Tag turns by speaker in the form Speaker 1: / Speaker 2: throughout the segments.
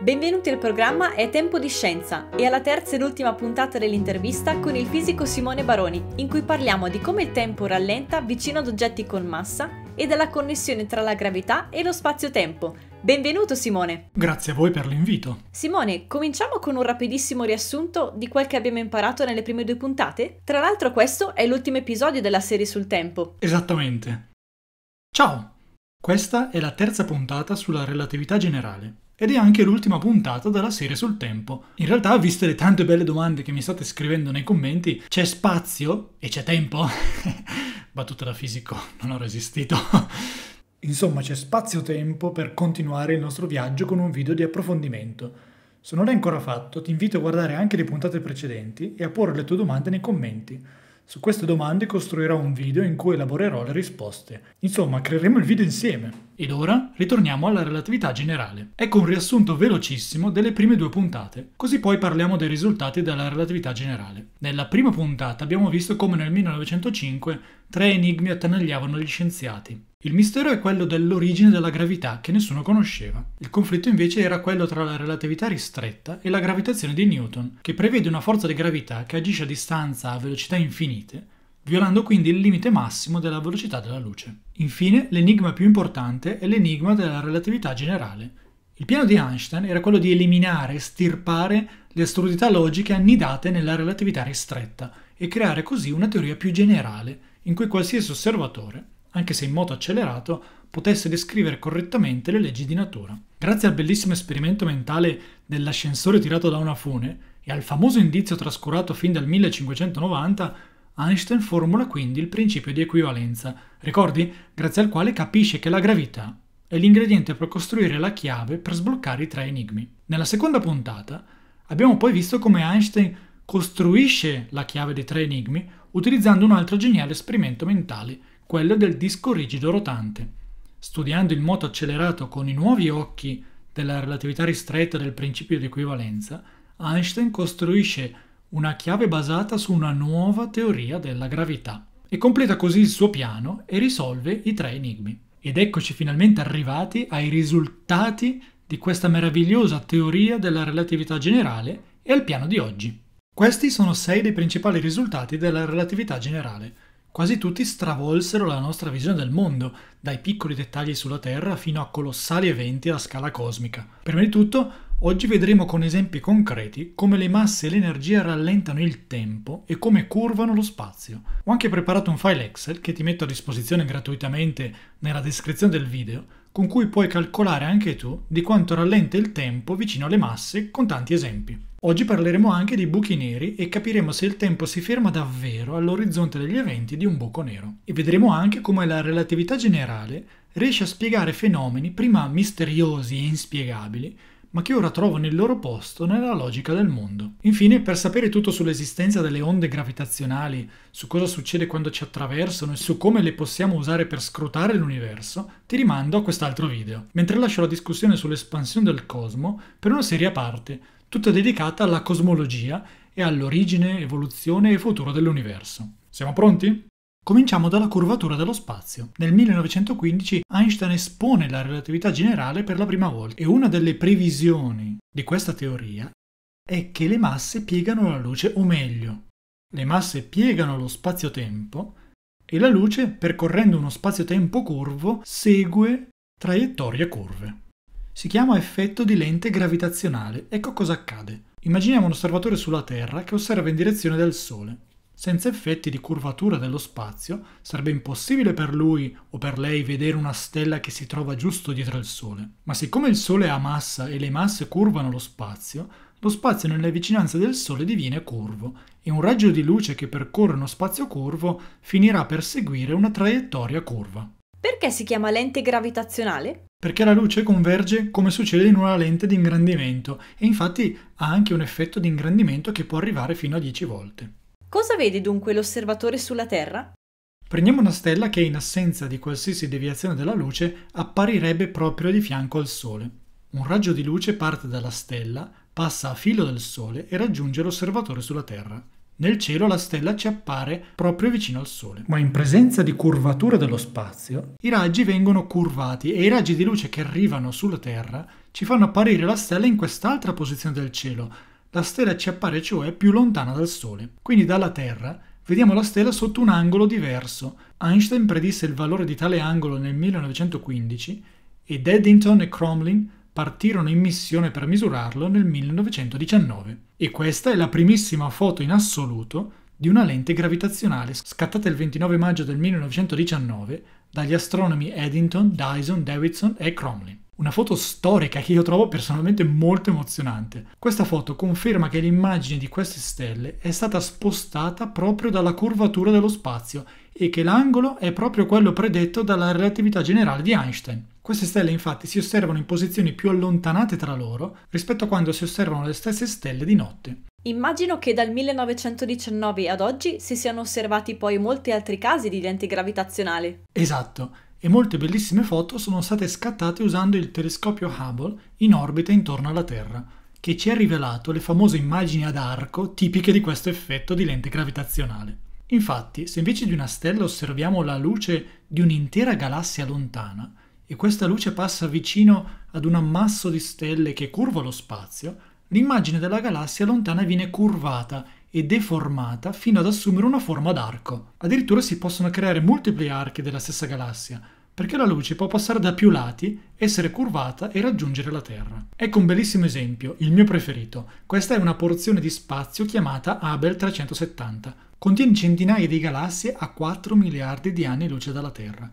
Speaker 1: Benvenuti al programma È Tempo di Scienza e alla terza ed ultima puntata dell'intervista con il fisico Simone Baroni, in cui parliamo di come il tempo rallenta vicino ad oggetti con massa e della connessione tra la gravità e lo spazio-tempo. Benvenuto Simone!
Speaker 2: Grazie a voi per l'invito.
Speaker 1: Simone, cominciamo con un rapidissimo riassunto di quel che abbiamo imparato nelle prime due puntate. Tra l'altro questo è l'ultimo episodio della serie sul tempo.
Speaker 2: Esattamente. Ciao! Questa è la terza puntata sulla relatività generale ed è anche l'ultima puntata della serie sul tempo. In realtà, viste le tante belle domande che mi state scrivendo nei commenti, c'è spazio e c'è tempo? Battuta da fisico, non ho resistito. Insomma, c'è spazio-tempo per continuare il nostro viaggio con un video di approfondimento. Se non l'hai ancora fatto, ti invito a guardare anche le puntate precedenti e a porre le tue domande nei commenti. Su queste domande costruirò un video in cui elaborerò le risposte. Insomma, creeremo il video insieme. Ed ora ritorniamo alla relatività generale. Ecco un riassunto velocissimo delle prime due puntate, così poi parliamo dei risultati della relatività generale. Nella prima puntata abbiamo visto come nel 1905 tre enigmi attanagliavano gli scienziati. Il mistero è quello dell'origine della gravità che nessuno conosceva. Il conflitto invece era quello tra la relatività ristretta e la gravitazione di Newton, che prevede una forza di gravità che agisce a distanza a velocità infinite, violando quindi il limite massimo della velocità della luce. Infine, l'enigma più importante è l'enigma della relatività generale. Il piano di Einstein era quello di eliminare, stirpare le assurdità logiche annidate nella relatività ristretta e creare così una teoria più generale, in cui qualsiasi osservatore anche se in modo accelerato, potesse descrivere correttamente le leggi di natura. Grazie al bellissimo esperimento mentale dell'ascensore tirato da una fune e al famoso indizio trascurato fin dal 1590, Einstein formula quindi il principio di equivalenza, ricordi? Grazie al quale capisce che la gravità è l'ingrediente per costruire la chiave per sbloccare i tre enigmi. Nella seconda puntata abbiamo poi visto come Einstein costruisce la chiave dei tre enigmi utilizzando un altro geniale esperimento mentale, quello del disco rigido rotante. Studiando il moto accelerato con i nuovi occhi della relatività ristretta del principio di equivalenza, Einstein costruisce una chiave basata su una nuova teoria della gravità e completa così il suo piano e risolve i tre enigmi. Ed eccoci finalmente arrivati ai risultati di questa meravigliosa teoria della relatività generale e al piano di oggi. Questi sono sei dei principali risultati della relatività generale. Quasi tutti stravolsero la nostra visione del mondo, dai piccoli dettagli sulla Terra fino a colossali eventi a scala cosmica. Prima di tutto, Oggi vedremo con esempi concreti come le masse e l'energia rallentano il tempo e come curvano lo spazio. Ho anche preparato un file Excel che ti metto a disposizione gratuitamente nella descrizione del video, con cui puoi calcolare anche tu di quanto rallenta il tempo vicino alle masse con tanti esempi. Oggi parleremo anche di buchi neri e capiremo se il tempo si ferma davvero all'orizzonte degli eventi di un buco nero. E vedremo anche come la relatività generale riesce a spiegare fenomeni prima misteriosi e inspiegabili ma che ora trovano il loro posto nella logica del mondo. Infine, per sapere tutto sull'esistenza delle onde gravitazionali, su cosa succede quando ci attraversano e su come le possiamo usare per scrutare l'universo, ti rimando a quest'altro video, mentre lascio la discussione sull'espansione del cosmo per una serie a parte, tutta dedicata alla cosmologia e all'origine, evoluzione e futuro dell'universo. Siamo pronti? Cominciamo dalla curvatura dello spazio. Nel 1915 Einstein espone la relatività generale per la prima volta e una delle previsioni di questa teoria è che le masse piegano la luce, o meglio, le masse piegano lo spazio-tempo e la luce, percorrendo uno spazio-tempo curvo, segue traiettorie curve. Si chiama effetto di lente gravitazionale. Ecco cosa accade. Immaginiamo un osservatore sulla Terra che osserva in direzione del Sole. Senza effetti di curvatura dello spazio, sarebbe impossibile per lui o per lei vedere una stella che si trova giusto dietro il Sole. Ma siccome il Sole ha massa e le masse curvano lo spazio, lo spazio nelle vicinanze del Sole diviene curvo e un raggio di luce che percorre uno spazio curvo finirà per seguire una traiettoria curva.
Speaker 1: Perché si chiama lente gravitazionale?
Speaker 2: Perché la luce converge come succede in una lente di ingrandimento e infatti ha anche un effetto di ingrandimento che può arrivare fino a 10 volte.
Speaker 1: Cosa vede dunque l'osservatore sulla Terra?
Speaker 2: Prendiamo una stella che in assenza di qualsiasi deviazione della luce apparirebbe proprio di fianco al Sole. Un raggio di luce parte dalla stella, passa a filo del Sole e raggiunge l'osservatore sulla Terra. Nel cielo la stella ci appare proprio vicino al Sole. Ma in presenza di curvature dello spazio, i raggi vengono curvati e i raggi di luce che arrivano sulla Terra ci fanno apparire la stella in quest'altra posizione del cielo, la stella ci appare cioè più lontana dal Sole. Quindi dalla Terra vediamo la stella sotto un angolo diverso. Einstein predisse il valore di tale angolo nel 1915 ed Eddington e Cromlin partirono in missione per misurarlo nel 1919. E questa è la primissima foto in assoluto di una lente gravitazionale scattata il 29 maggio del 1919 dagli astronomi Eddington, Dyson, Davidson e Cromlin. Una foto storica che io trovo personalmente molto emozionante. Questa foto conferma che l'immagine di queste stelle è stata spostata proprio dalla curvatura dello spazio e che l'angolo è proprio quello predetto dalla relatività generale di Einstein. Queste stelle infatti si osservano in posizioni più allontanate tra loro rispetto a quando si osservano le stesse stelle di notte.
Speaker 1: Immagino che dal 1919 ad oggi si siano osservati poi molti altri casi di lenti gravitazionali.
Speaker 2: Esatto e molte bellissime foto sono state scattate usando il telescopio Hubble in orbita intorno alla Terra, che ci ha rivelato le famose immagini ad arco tipiche di questo effetto di lente gravitazionale. Infatti, se invece di una stella osserviamo la luce di un'intera galassia lontana, e questa luce passa vicino ad un ammasso di stelle che curva lo spazio, l'immagine della galassia lontana viene curvata e deformata fino ad assumere una forma d'arco. Addirittura si possono creare multipli archi della stessa galassia, perché la luce può passare da più lati, essere curvata e raggiungere la Terra. Ecco un bellissimo esempio, il mio preferito. Questa è una porzione di spazio chiamata Abel 370. Contiene centinaia di galassie a 4 miliardi di anni luce dalla Terra.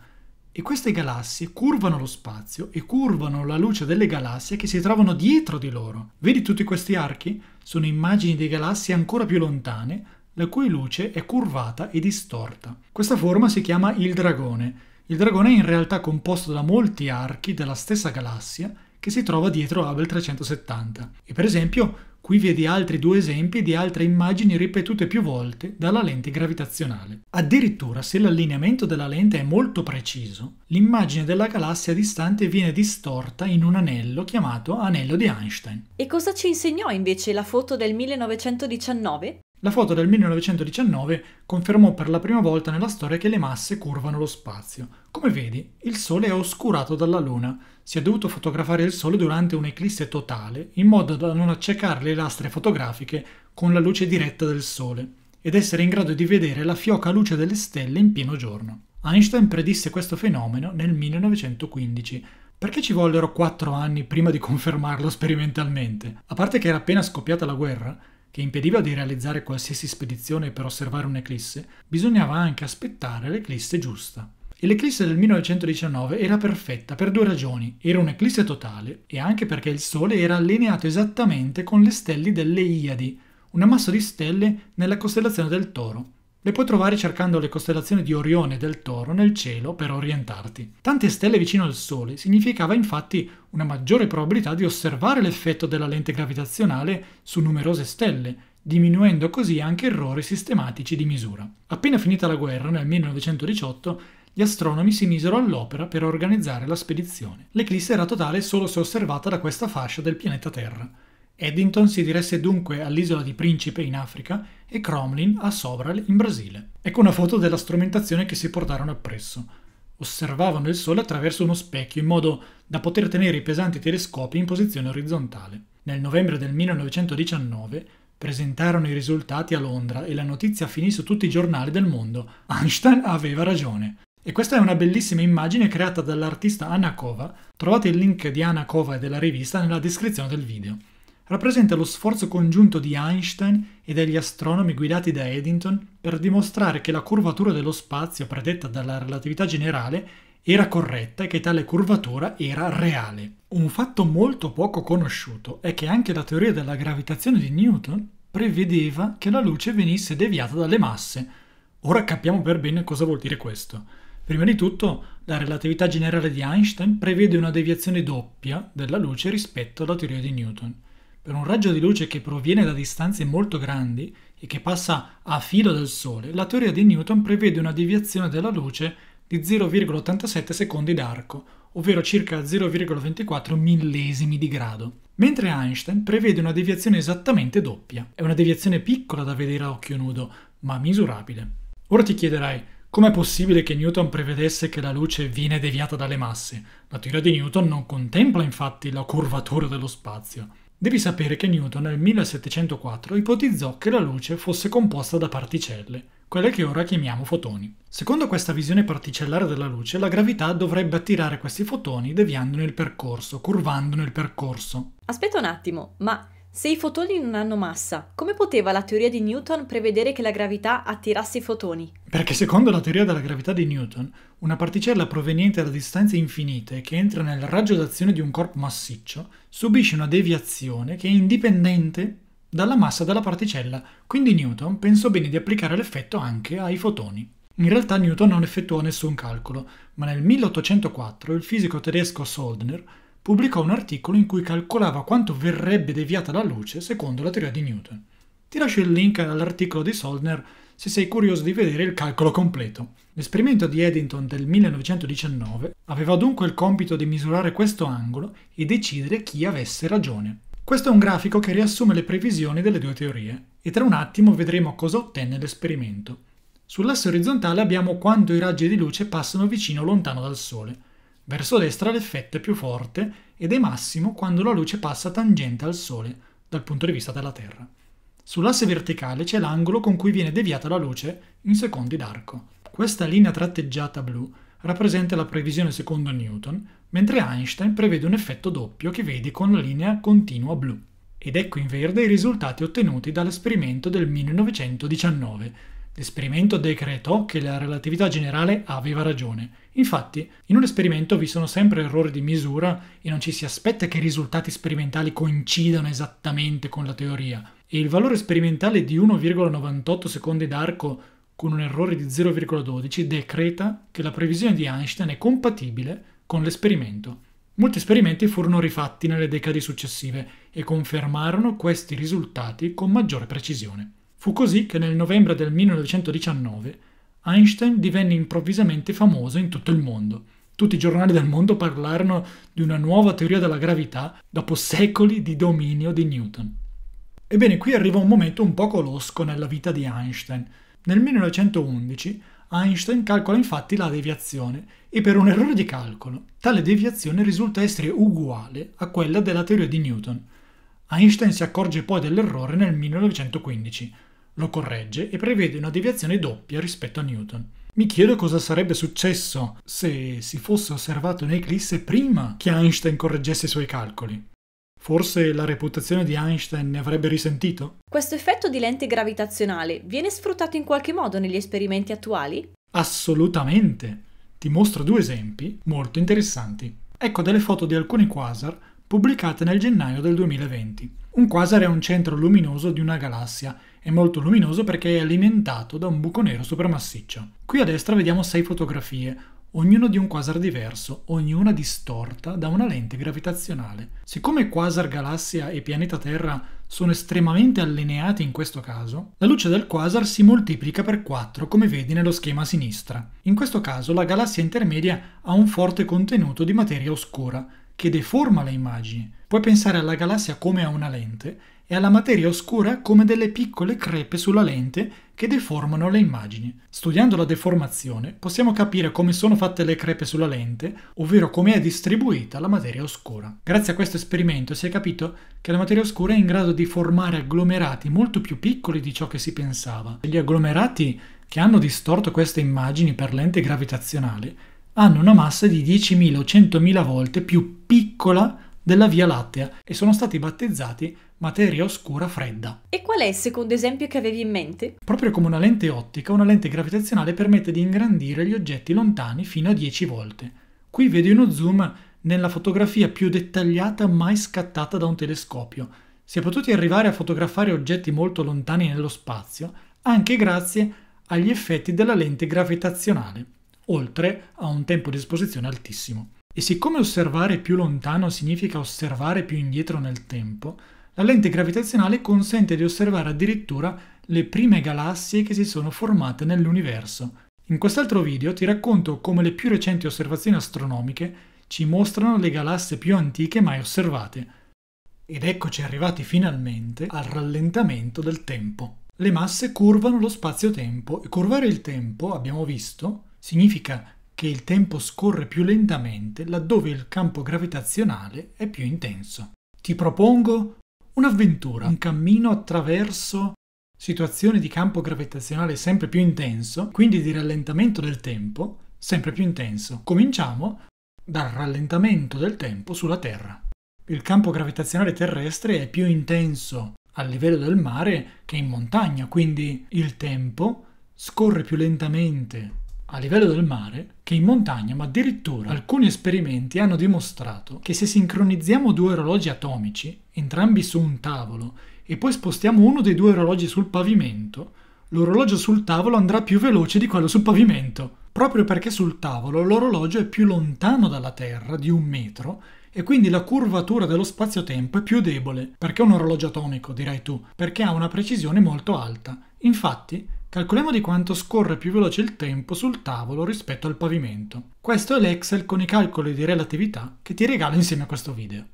Speaker 2: E queste galassie curvano lo spazio e curvano la luce delle galassie che si trovano dietro di loro. Vedi tutti questi archi? Sono immagini di galassie ancora più lontane, la cui luce è curvata e distorta. Questa forma si chiama il dragone. Il dragone è in realtà composto da molti archi della stessa galassia che si trova dietro Hubble 370. E per esempio, Qui vedi altri due esempi di altre immagini ripetute più volte dalla lente gravitazionale. Addirittura se l'allineamento della lente è molto preciso, l'immagine della galassia distante viene distorta in un anello chiamato anello di Einstein.
Speaker 1: E cosa ci insegnò invece la foto del 1919?
Speaker 2: La foto del 1919 confermò per la prima volta nella storia che le masse curvano lo spazio. Come vedi, il Sole è oscurato dalla Luna si è dovuto fotografare il Sole durante un'eclisse totale in modo da non accecare le lastre fotografiche con la luce diretta del Sole ed essere in grado di vedere la fioca luce delle stelle in pieno giorno. Einstein predisse questo fenomeno nel 1915. Perché ci vollero quattro anni prima di confermarlo sperimentalmente? A parte che era appena scoppiata la guerra, che impediva di realizzare qualsiasi spedizione per osservare un'eclisse, bisognava anche aspettare l'eclisse giusta. E l'eclisse del 1919 era perfetta per due ragioni. Era un'eclisse totale e anche perché il Sole era allineato esattamente con le stelle delle Iadi, una massa di stelle nella costellazione del Toro. Le puoi trovare cercando le costellazioni di Orione e del Toro nel cielo per orientarti. Tante stelle vicino al Sole significava infatti una maggiore probabilità di osservare l'effetto della lente gravitazionale su numerose stelle, diminuendo così anche errori sistematici di misura. Appena finita la guerra, nel 1918, gli astronomi si misero all'opera per organizzare la spedizione. L'eclisse era totale solo se osservata da questa fascia del pianeta Terra. Eddington si diresse dunque all'isola di Principe in Africa e Cromlin a Sobral in Brasile. Ecco una foto della strumentazione che si portarono appresso. Osservavano il Sole attraverso uno specchio in modo da poter tenere i pesanti telescopi in posizione orizzontale. Nel novembre del 1919 presentarono i risultati a Londra e la notizia finì su tutti i giornali del mondo. Einstein aveva ragione. E questa è una bellissima immagine creata dall'artista Anna Kova, trovate il link di Anna Kova e della rivista nella descrizione del video. Rappresenta lo sforzo congiunto di Einstein e degli astronomi guidati da Eddington per dimostrare che la curvatura dello spazio predetta dalla relatività generale era corretta e che tale curvatura era reale. Un fatto molto poco conosciuto è che anche la teoria della gravitazione di Newton prevedeva che la luce venisse deviata dalle masse. Ora capiamo per bene cosa vuol dire questo. Prima di tutto, la relatività generale di Einstein prevede una deviazione doppia della luce rispetto alla teoria di Newton. Per un raggio di luce che proviene da distanze molto grandi e che passa a filo del Sole, la teoria di Newton prevede una deviazione della luce di 0,87 secondi d'arco, ovvero circa 0,24 millesimi di grado. Mentre Einstein prevede una deviazione esattamente doppia. È una deviazione piccola da vedere a occhio nudo, ma misurabile. Ora ti chiederai, Com'è possibile che Newton prevedesse che la luce viene deviata dalle masse? La teoria di Newton non contempla infatti la curvatura dello spazio. Devi sapere che Newton nel 1704 ipotizzò che la luce fosse composta da particelle, quelle che ora chiamiamo fotoni. Secondo questa visione particellare della luce, la gravità dovrebbe attirare questi fotoni deviandone il percorso, curvandone il percorso.
Speaker 1: Aspetta un attimo, ma se i fotoni non hanno massa, come poteva la teoria di Newton prevedere che la gravità attirasse i fotoni?
Speaker 2: Perché secondo la teoria della gravità di Newton, una particella proveniente da distanze infinite che entra nel raggio d'azione di un corpo massiccio subisce una deviazione che è indipendente dalla massa della particella, quindi Newton pensò bene di applicare l'effetto anche ai fotoni. In realtà Newton non effettuò nessun calcolo, ma nel 1804 il fisico tedesco Soldner pubblicò un articolo in cui calcolava quanto verrebbe deviata la luce secondo la teoria di Newton. Ti lascio il link all'articolo di Soldner se sei curioso di vedere il calcolo completo. L'esperimento di Eddington del 1919 aveva dunque il compito di misurare questo angolo e decidere chi avesse ragione. Questo è un grafico che riassume le previsioni delle due teorie e tra un attimo vedremo cosa ottenne l'esperimento. Sull'asse orizzontale abbiamo quanto i raggi di luce passano vicino o lontano dal Sole. Verso destra l'effetto è più forte ed è massimo quando la luce passa tangente al Sole dal punto di vista della Terra. Sull'asse verticale c'è l'angolo con cui viene deviata la luce in secondi d'arco. Questa linea tratteggiata blu rappresenta la previsione secondo Newton, mentre Einstein prevede un effetto doppio che vedi con la linea continua blu. Ed ecco in verde i risultati ottenuti dall'esperimento del 1919, L'esperimento decretò che la relatività generale aveva ragione. Infatti, in un esperimento vi sono sempre errori di misura e non ci si aspetta che i risultati sperimentali coincidano esattamente con la teoria. E il valore sperimentale di 1,98 secondi d'arco con un errore di 0,12 decreta che la previsione di Einstein è compatibile con l'esperimento. Molti esperimenti furono rifatti nelle decadi successive e confermarono questi risultati con maggiore precisione. Fu così che nel novembre del 1919 Einstein divenne improvvisamente famoso in tutto il mondo. Tutti i giornali del mondo parlarono di una nuova teoria della gravità dopo secoli di dominio di Newton. Ebbene, qui arriva un momento un po' colosco nella vita di Einstein. Nel 1911 Einstein calcola infatti la deviazione e per un errore di calcolo tale deviazione risulta essere uguale a quella della teoria di Newton. Einstein si accorge poi dell'errore nel 1915 lo corregge e prevede una deviazione doppia rispetto a Newton. Mi chiedo cosa sarebbe successo se si fosse osservato un'eclisse prima che Einstein correggesse i suoi calcoli. Forse la reputazione di Einstein ne avrebbe risentito?
Speaker 1: Questo effetto di lente gravitazionale viene sfruttato in qualche modo negli esperimenti attuali?
Speaker 2: Assolutamente! Ti mostro due esempi molto interessanti. Ecco delle foto di alcuni quasar pubblicate nel gennaio del 2020. Un quasar è un centro luminoso di una galassia è molto luminoso perché è alimentato da un buco nero supermassiccio. Qui a destra vediamo sei fotografie, ognuna di un quasar diverso, ognuna distorta da una lente gravitazionale. Siccome quasar galassia e pianeta Terra sono estremamente allineati in questo caso, la luce del quasar si moltiplica per 4 come vedi nello schema a sinistra. In questo caso la galassia intermedia ha un forte contenuto di materia oscura, che deforma le immagini. Puoi pensare alla galassia come a una lente e alla materia oscura come delle piccole crepe sulla lente che deformano le immagini. Studiando la deformazione possiamo capire come sono fatte le crepe sulla lente, ovvero come è distribuita la materia oscura. Grazie a questo esperimento si è capito che la materia oscura è in grado di formare agglomerati molto più piccoli di ciò che si pensava. Gli agglomerati che hanno distorto queste immagini per lente gravitazionale hanno una massa di 10.000 o 100.000 volte più piccola della Via Lattea e sono stati battezzati materia oscura fredda.
Speaker 1: E qual è il secondo esempio che avevi in mente?
Speaker 2: Proprio come una lente ottica, una lente gravitazionale permette di ingrandire gli oggetti lontani fino a 10 volte. Qui vedi uno zoom nella fotografia più dettagliata mai scattata da un telescopio. Si è potuti arrivare a fotografare oggetti molto lontani nello spazio anche grazie agli effetti della lente gravitazionale oltre a un tempo di esposizione altissimo. E siccome osservare più lontano significa osservare più indietro nel tempo, la lente gravitazionale consente di osservare addirittura le prime galassie che si sono formate nell'universo. In quest'altro video ti racconto come le più recenti osservazioni astronomiche ci mostrano le galassie più antiche mai osservate. Ed eccoci arrivati finalmente al rallentamento del tempo. Le masse curvano lo spazio-tempo e curvare il tempo, abbiamo visto, Significa che il tempo scorre più lentamente laddove il campo gravitazionale è più intenso. Ti propongo un'avventura, un cammino attraverso situazioni di campo gravitazionale sempre più intenso, quindi di rallentamento del tempo sempre più intenso. Cominciamo dal rallentamento del tempo sulla Terra. Il campo gravitazionale terrestre è più intenso a livello del mare che in montagna, quindi il tempo scorre più lentamente a livello del mare che in montagna, ma addirittura alcuni esperimenti hanno dimostrato che se sincronizziamo due orologi atomici, entrambi su un tavolo, e poi spostiamo uno dei due orologi sul pavimento, l'orologio sul tavolo andrà più veloce di quello sul pavimento, proprio perché sul tavolo l'orologio è più lontano dalla Terra di un metro e quindi la curvatura dello spazio-tempo è più debole. Perché un orologio atomico, direi tu? Perché ha una precisione molto alta. Infatti, Calcoliamo di quanto scorre più veloce il tempo sul tavolo rispetto al pavimento. Questo è l'Excel con i calcoli di relatività che ti regalo insieme a questo video.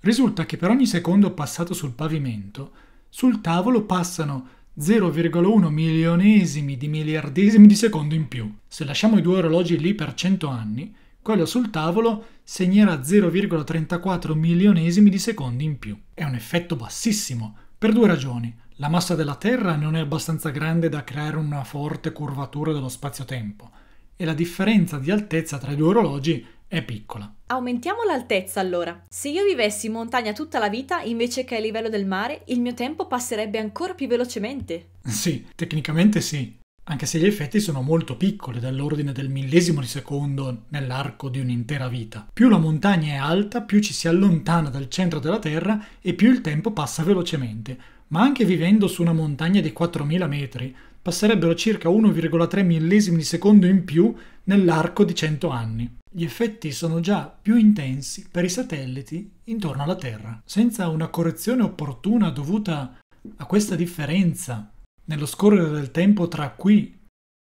Speaker 2: Risulta che per ogni secondo passato sul pavimento, sul tavolo passano 0,1 milionesimi di miliardesimi di secondo in più. Se lasciamo i due orologi lì per 100 anni, quello sul tavolo segnerà 0,34 milionesimi di secondi in più. È un effetto bassissimo, per due ragioni. La massa della Terra non è abbastanza grande da creare una forte curvatura dello spazio-tempo e la differenza di altezza tra i due orologi è piccola.
Speaker 1: Aumentiamo l'altezza allora. Se io vivessi in montagna tutta la vita invece che a livello del mare, il mio tempo passerebbe ancora più velocemente.
Speaker 2: Sì, tecnicamente sì, anche se gli effetti sono molto piccoli, dell'ordine del millesimo di secondo nell'arco di un'intera vita. Più la montagna è alta, più ci si allontana dal centro della Terra e più il tempo passa velocemente ma anche vivendo su una montagna di 4.000 metri, passerebbero circa 1,3 millesimi di secondo in più nell'arco di 100 anni. Gli effetti sono già più intensi per i satelliti intorno alla Terra. Senza una correzione opportuna dovuta a questa differenza nello scorrere del tempo tra qui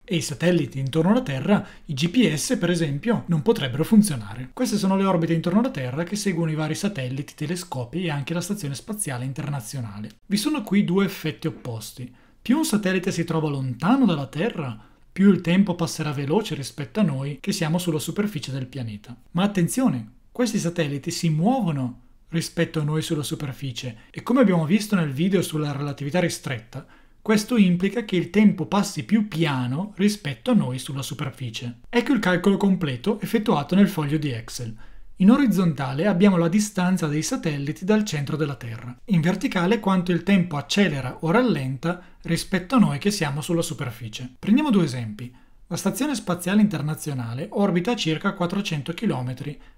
Speaker 2: e i satelliti intorno alla Terra, i GPS per esempio, non potrebbero funzionare. Queste sono le orbite intorno alla Terra che seguono i vari satelliti, telescopi e anche la Stazione Spaziale Internazionale. Vi sono qui due effetti opposti. Più un satellite si trova lontano dalla Terra, più il tempo passerà veloce rispetto a noi che siamo sulla superficie del pianeta. Ma attenzione, questi satelliti si muovono rispetto a noi sulla superficie e come abbiamo visto nel video sulla relatività ristretta, questo implica che il tempo passi più piano rispetto a noi sulla superficie. Ecco il calcolo completo effettuato nel foglio di Excel. In orizzontale abbiamo la distanza dei satelliti dal centro della Terra, in verticale quanto il tempo accelera o rallenta rispetto a noi che siamo sulla superficie. Prendiamo due esempi. La Stazione Spaziale Internazionale orbita a circa 400 km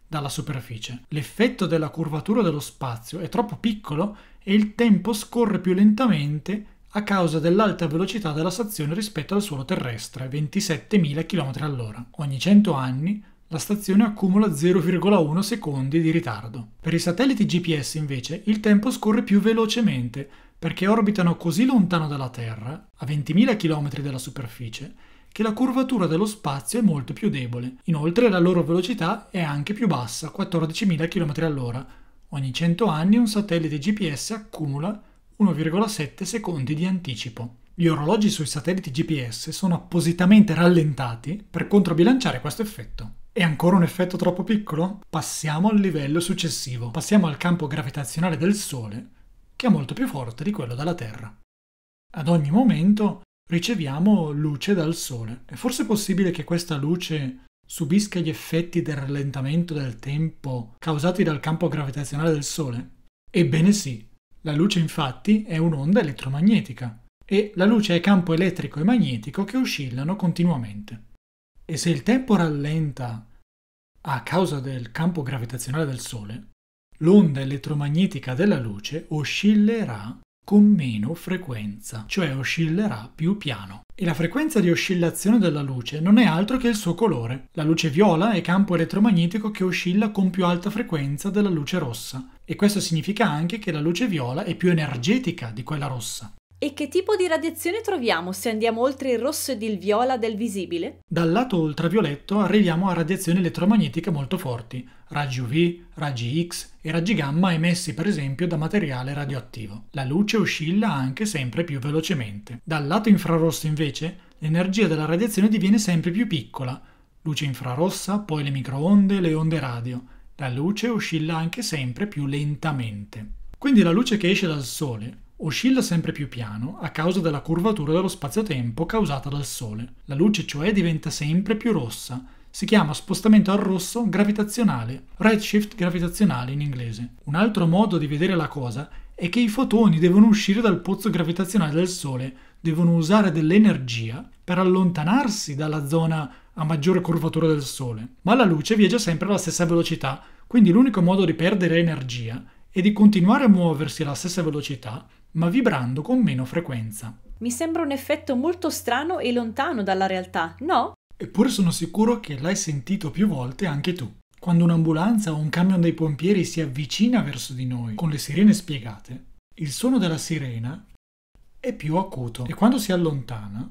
Speaker 2: dalla superficie. L'effetto della curvatura dello spazio è troppo piccolo e il tempo scorre più lentamente a causa dell'alta velocità della stazione rispetto al suolo terrestre, 27.000 km all'ora. Ogni 100 anni la stazione accumula 0,1 secondi di ritardo. Per i satelliti GPS invece il tempo scorre più velocemente perché orbitano così lontano dalla Terra, a 20.000 km dalla superficie, che la curvatura dello spazio è molto più debole. Inoltre la loro velocità è anche più bassa, 14.000 km all'ora. Ogni 100 anni un satellite GPS accumula 1,7 secondi di anticipo. Gli orologi sui satelliti GPS sono appositamente rallentati per controbilanciare questo effetto. È ancora un effetto troppo piccolo? Passiamo al livello successivo, passiamo al campo gravitazionale del Sole, che è molto più forte di quello della Terra. Ad ogni momento riceviamo luce dal Sole. È forse possibile che questa luce subisca gli effetti del rallentamento del tempo causati dal campo gravitazionale del Sole? Ebbene sì, la luce infatti è un'onda elettromagnetica e la luce è campo elettrico e magnetico che oscillano continuamente. E se il tempo rallenta a causa del campo gravitazionale del Sole, l'onda elettromagnetica della luce oscillerà con meno frequenza, cioè oscillerà più piano e la frequenza di oscillazione della luce non è altro che il suo colore. La luce viola è campo elettromagnetico che oscilla con più alta frequenza della luce rossa e questo significa anche che la luce viola è più energetica di quella rossa.
Speaker 1: E che tipo di radiazione troviamo se andiamo oltre il rosso ed il viola del visibile?
Speaker 2: Dal lato ultravioletto arriviamo a radiazioni elettromagnetiche molto forti, raggi UV, raggi X e raggi gamma emessi per esempio da materiale radioattivo. La luce oscilla anche sempre più velocemente. Dal lato infrarosso invece l'energia della radiazione diviene sempre più piccola, luce infrarossa, poi le microonde, le onde radio. La luce oscilla anche sempre più lentamente. Quindi la luce che esce dal Sole oscilla sempre più piano a causa della curvatura dello spazio-tempo causata dal Sole. La luce cioè diventa sempre più rossa. Si chiama spostamento al rosso gravitazionale, redshift gravitazionale in inglese. Un altro modo di vedere la cosa è che i fotoni devono uscire dal pozzo gravitazionale del Sole, devono usare dell'energia per allontanarsi dalla zona a maggiore curvatura del Sole. Ma la luce viaggia sempre alla stessa velocità, quindi l'unico modo di perdere energia e di continuare a muoversi alla stessa velocità ma vibrando con meno frequenza.
Speaker 1: Mi sembra un effetto molto strano e lontano dalla realtà, no?
Speaker 2: Eppure sono sicuro che l'hai sentito più volte anche tu. Quando un'ambulanza o un camion dei pompieri si avvicina verso di noi con le sirene spiegate, il suono della sirena è più acuto e quando si allontana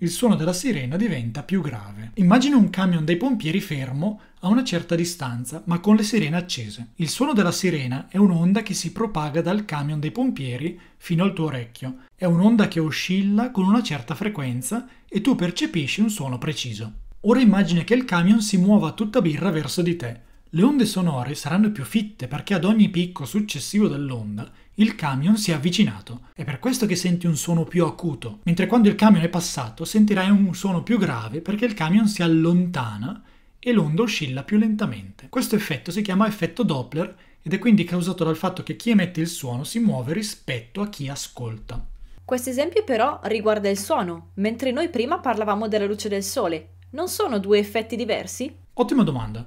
Speaker 2: il suono della sirena diventa più grave. Immagina un camion dei pompieri fermo a una certa distanza, ma con le sirene accese. Il suono della sirena è un'onda che si propaga dal camion dei pompieri fino al tuo orecchio. È un'onda che oscilla con una certa frequenza e tu percepisci un suono preciso. Ora immagina che il camion si muova a tutta birra verso di te. Le onde sonore saranno più fitte perché ad ogni picco successivo dell'onda il camion si è avvicinato. È per questo che senti un suono più acuto, mentre quando il camion è passato sentirai un suono più grave perché il camion si allontana e l'onda oscilla più lentamente. Questo effetto si chiama effetto Doppler ed è quindi causato dal fatto che chi emette il suono si muove rispetto a chi ascolta.
Speaker 1: Questo esempio però riguarda il suono, mentre noi prima parlavamo della luce del sole. Non sono due effetti diversi?
Speaker 2: Ottima domanda.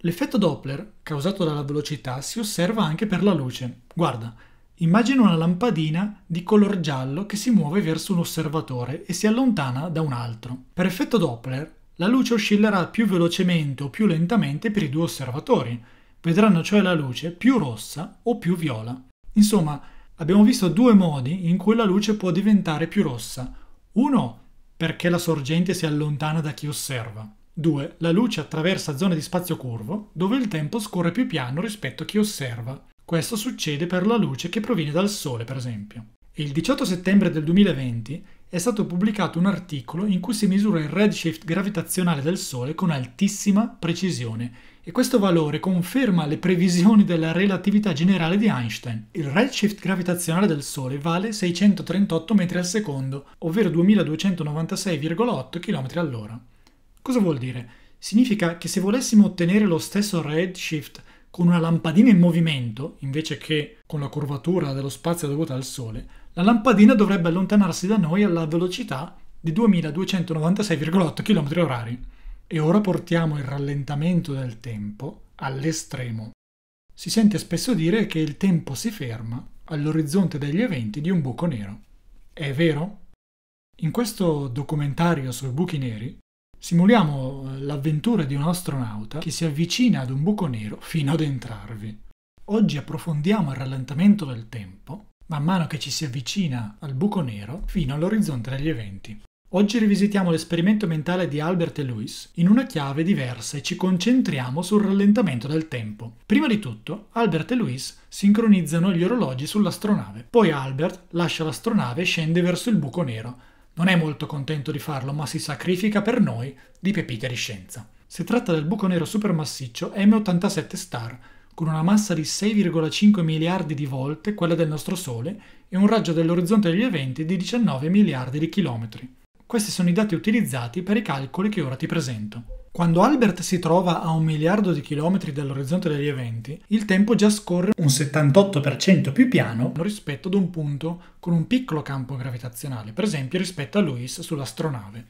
Speaker 2: L'effetto Doppler, causato dalla velocità, si osserva anche per la luce. Guarda, Immagino una lampadina di color giallo che si muove verso un osservatore e si allontana da un altro. Per effetto Doppler, la luce oscillerà più velocemente o più lentamente per i due osservatori. Vedranno cioè la luce più rossa o più viola. Insomma, abbiamo visto due modi in cui la luce può diventare più rossa. Uno, perché la sorgente si allontana da chi osserva. Due, La luce attraversa zone di spazio curvo dove il tempo scorre più piano rispetto a chi osserva. Questo succede per la luce che proviene dal sole, per esempio. Il 18 settembre del 2020 è stato pubblicato un articolo in cui si misura il redshift gravitazionale del Sole con altissima precisione e questo valore conferma le previsioni della relatività generale di Einstein. Il redshift gravitazionale del Sole vale 638 metri al secondo, ovvero 2296,8 km all'ora. Cosa vuol dire? Significa che se volessimo ottenere lo stesso redshift con una lampadina in movimento, invece che con la curvatura dello spazio dovuta al Sole, la lampadina dovrebbe allontanarsi da noi alla velocità di 2296,8 km h E ora portiamo il rallentamento del tempo all'estremo. Si sente spesso dire che il tempo si ferma all'orizzonte degli eventi di un buco nero. È vero? In questo documentario sui buchi neri Simuliamo eh, l'avventura di un astronauta che si avvicina ad un buco nero fino ad entrarvi. Oggi approfondiamo il rallentamento del tempo, man mano che ci si avvicina al buco nero fino all'orizzonte degli eventi. Oggi rivisitiamo l'esperimento mentale di Albert e Lewis in una chiave diversa e ci concentriamo sul rallentamento del tempo. Prima di tutto, Albert e Lewis sincronizzano gli orologi sull'astronave. Poi Albert lascia l'astronave e scende verso il buco nero, non è molto contento di farlo, ma si sacrifica per noi di pepite di scienza. Si tratta del buco nero supermassiccio M87 Star, con una massa di 6,5 miliardi di volte quella del nostro Sole e un raggio dell'orizzonte degli eventi di 19 miliardi di chilometri. Questi sono i dati utilizzati per i calcoli che ora ti presento. Quando Albert si trova a un miliardo di chilometri dall'orizzonte degli eventi, il tempo già scorre un 78% più piano rispetto ad un punto con un piccolo campo gravitazionale, per esempio rispetto a Lewis sull'astronave.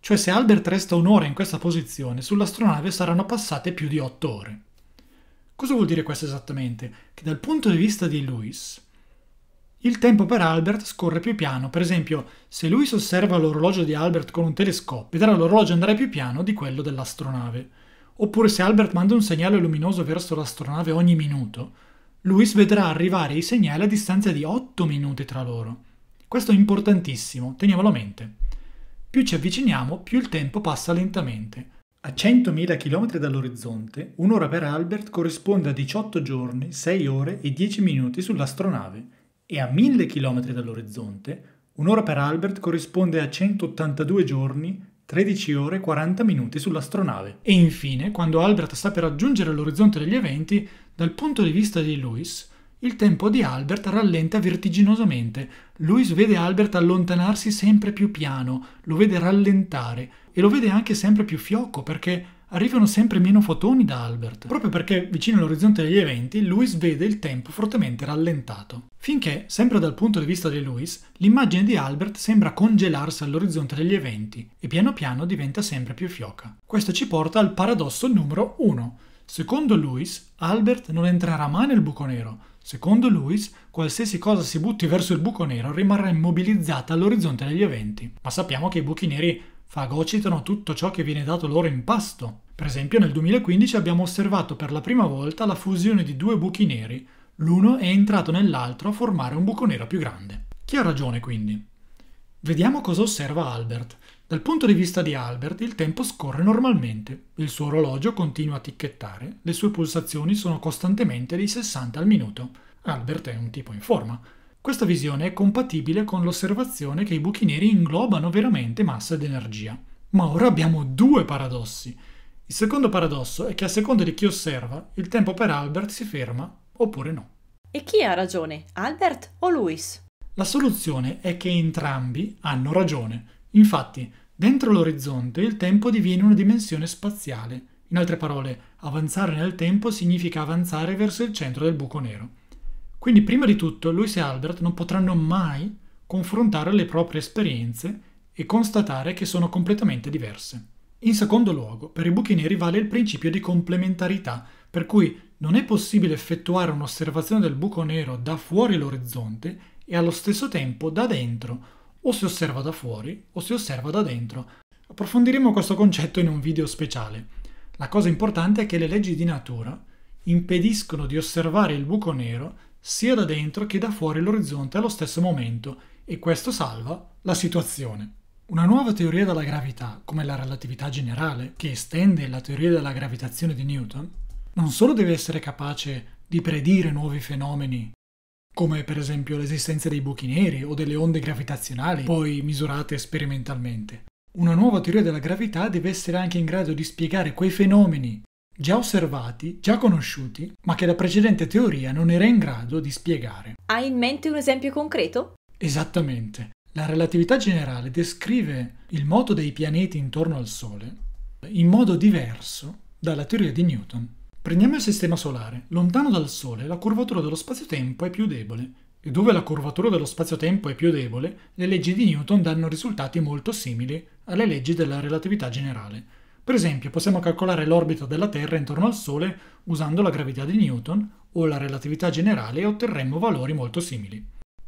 Speaker 2: Cioè se Albert resta un'ora in questa posizione, sull'astronave saranno passate più di 8 ore. Cosa vuol dire questo esattamente? Che dal punto di vista di Lewis, il tempo per Albert scorre più piano, per esempio se lui osserva l'orologio di Albert con un telescopio, vedrà l'orologio andare più piano di quello dell'astronave. Oppure se Albert manda un segnale luminoso verso l'astronave ogni minuto, Luis vedrà arrivare i segnali a distanza di 8 minuti tra loro. Questo è importantissimo, teniamolo a mente. Più ci avviciniamo, più il tempo passa lentamente. A 100.000 km dall'orizzonte, un'ora per Albert corrisponde a 18 giorni, 6 ore e 10 minuti sull'astronave e a 1000 km dall'orizzonte, un'ora per Albert corrisponde a 182 giorni 13 ore e 40 minuti sull'astronave. E infine, quando Albert sta per raggiungere l'orizzonte degli eventi, dal punto di vista di Lewis, il tempo di Albert rallenta vertiginosamente. Lewis vede Albert allontanarsi sempre più piano, lo vede rallentare e lo vede anche sempre più fiocco perché arrivano sempre meno fotoni da Albert, proprio perché vicino all'orizzonte degli eventi Lewis vede il tempo fortemente rallentato. Finché, sempre dal punto di vista di Lewis, l'immagine di Albert sembra congelarsi all'orizzonte degli eventi e piano piano diventa sempre più fioca. Questo ci porta al paradosso numero 1. Secondo Lewis, Albert non entrerà mai nel buco nero. Secondo Lewis, qualsiasi cosa si butti verso il buco nero rimarrà immobilizzata all'orizzonte degli eventi. Ma sappiamo che i buchi neri fagocitano tutto ciò che viene dato loro in pasto. Per esempio nel 2015 abbiamo osservato per la prima volta la fusione di due buchi neri, l'uno è entrato nell'altro a formare un buco nero più grande. Chi ha ragione quindi? Vediamo cosa osserva Albert. Dal punto di vista di Albert il tempo scorre normalmente, il suo orologio continua a ticchettare, le sue pulsazioni sono costantemente di 60 al minuto. Albert è un tipo in forma. Questa visione è compatibile con l'osservazione che i buchi neri inglobano veramente massa ed energia. Ma ora abbiamo due paradossi. Il secondo paradosso è che a seconda di chi osserva, il tempo per Albert si ferma oppure no.
Speaker 1: E chi ha ragione, Albert o Lewis?
Speaker 2: La soluzione è che entrambi hanno ragione. Infatti, dentro l'orizzonte il tempo diviene una dimensione spaziale. In altre parole, avanzare nel tempo significa avanzare verso il centro del buco nero. Quindi prima di tutto Lewis e Albert non potranno mai confrontare le proprie esperienze e constatare che sono completamente diverse. In secondo luogo, per i buchi neri vale il principio di complementarità, per cui non è possibile effettuare un'osservazione del buco nero da fuori l'orizzonte e allo stesso tempo da dentro, o si osserva da fuori o si osserva da dentro. Approfondiremo questo concetto in un video speciale. La cosa importante è che le leggi di natura impediscono di osservare il buco nero sia da dentro che da fuori l'orizzonte allo stesso momento e questo salva la situazione. Una nuova teoria della gravità, come la relatività generale, che estende la teoria della gravitazione di Newton, non solo deve essere capace di predire nuovi fenomeni, come per esempio l'esistenza dei buchi neri o delle onde gravitazionali, poi misurate sperimentalmente. Una nuova teoria della gravità deve essere anche in grado di spiegare quei fenomeni già osservati, già conosciuti, ma che la precedente teoria non era in grado di spiegare.
Speaker 1: Hai in mente un esempio concreto?
Speaker 2: Esattamente. La relatività generale descrive il moto dei pianeti intorno al Sole in modo diverso dalla teoria di Newton. Prendiamo il Sistema Solare. Lontano dal Sole la curvatura dello spazio-tempo è più debole e dove la curvatura dello spazio-tempo è più debole, le leggi di Newton danno risultati molto simili alle leggi della relatività generale. Per esempio, possiamo calcolare l'orbita della Terra intorno al Sole usando la gravità di Newton o la relatività generale e otterremmo valori molto simili.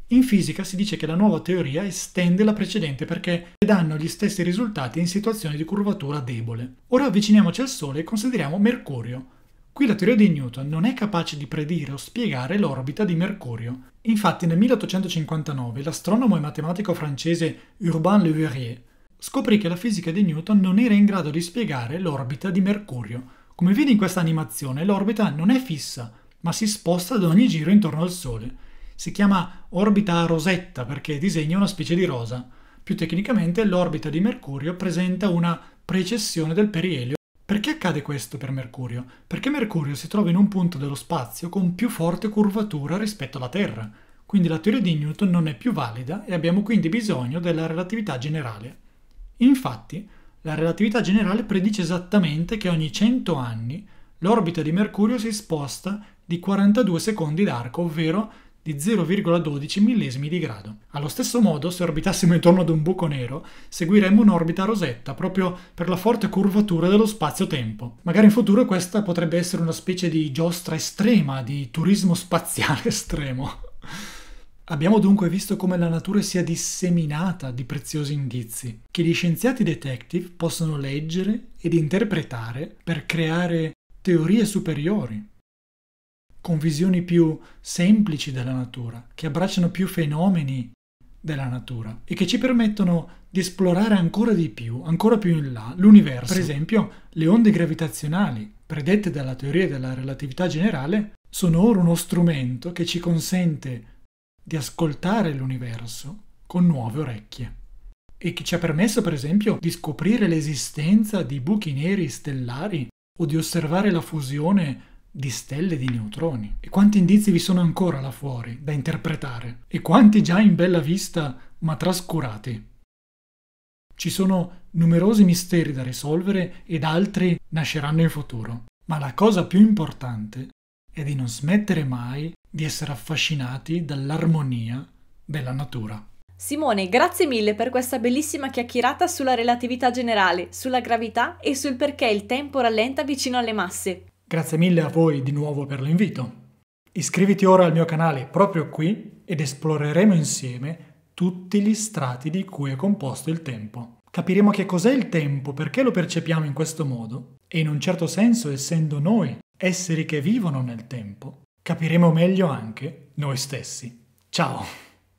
Speaker 2: In fisica si dice che la nuova teoria estende la precedente perché danno gli stessi risultati in situazioni di curvatura debole. Ora avviciniamoci al Sole e consideriamo Mercurio. Qui la teoria di Newton non è capace di predire o spiegare l'orbita di Mercurio. Infatti nel 1859 l'astronomo e matematico francese Urbain Le Verrier scoprì che la fisica di Newton non era in grado di spiegare l'orbita di Mercurio. Come vedi in questa animazione, l'orbita non è fissa, ma si sposta ad ogni giro intorno al Sole. Si chiama orbita a rosetta perché disegna una specie di rosa. Più tecnicamente, l'orbita di Mercurio presenta una precessione del perielio. Perché accade questo per Mercurio? Perché Mercurio si trova in un punto dello spazio con più forte curvatura rispetto alla Terra. Quindi la teoria di Newton non è più valida e abbiamo quindi bisogno della relatività generale. Infatti, la relatività generale predice esattamente che ogni 100 anni l'orbita di Mercurio si sposta di 42 secondi d'arco, ovvero di 0,12 millesimi di grado. Allo stesso modo, se orbitassimo intorno ad un buco nero, seguiremmo un'orbita rosetta, proprio per la forte curvatura dello spazio-tempo. Magari in futuro questa potrebbe essere una specie di giostra estrema, di turismo spaziale estremo. Abbiamo dunque visto come la natura sia disseminata di preziosi indizi, che gli scienziati detective possono leggere ed interpretare per creare teorie superiori, con visioni più semplici della natura, che abbracciano più fenomeni della natura e che ci permettono di esplorare ancora di più, ancora più in là, l'universo. Per esempio, le onde gravitazionali, predette dalla teoria della relatività generale, sono ora uno strumento che ci consente di ascoltare l'universo con nuove orecchie e che ci ha permesso per esempio di scoprire l'esistenza di buchi neri stellari o di osservare la fusione di stelle di neutroni. E quanti indizi vi sono ancora là fuori da interpretare e quanti già in bella vista ma trascurati. Ci sono numerosi misteri da risolvere ed altri nasceranno in futuro. Ma la cosa più importante e di non smettere mai di essere affascinati dall'armonia della natura.
Speaker 1: Simone, grazie mille per questa bellissima chiacchierata sulla relatività generale, sulla gravità e sul perché il tempo rallenta vicino alle masse.
Speaker 2: Grazie mille a voi di nuovo per l'invito. Iscriviti ora al mio canale proprio qui ed esploreremo insieme tutti gli strati di cui è composto il tempo. Capiremo che cos'è il tempo, perché lo percepiamo in questo modo e in un certo senso, essendo noi esseri che vivono nel tempo, capiremo meglio anche noi stessi. Ciao!